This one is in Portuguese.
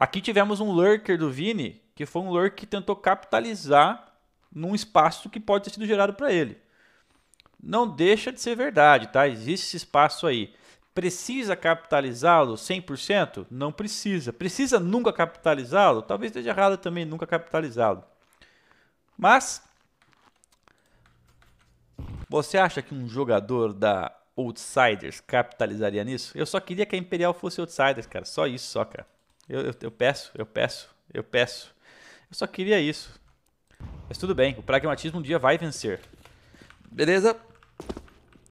Aqui tivemos um lurker do Vini, que foi um lurker que tentou capitalizar num espaço que pode ter sido gerado para ele. Não deixa de ser verdade, tá? Existe esse espaço aí. Precisa capitalizá-lo 100%? Não precisa. Precisa nunca capitalizá-lo? Talvez esteja errado também nunca capitalizá-lo. Mas você acha que um jogador da Outsiders capitalizaria nisso? Eu só queria que a Imperial fosse Outsiders, cara. Só isso, só, cara. Eu, eu, eu peço, eu peço, eu peço. Eu só queria isso. Mas tudo bem, o pragmatismo um dia vai vencer. Beleza?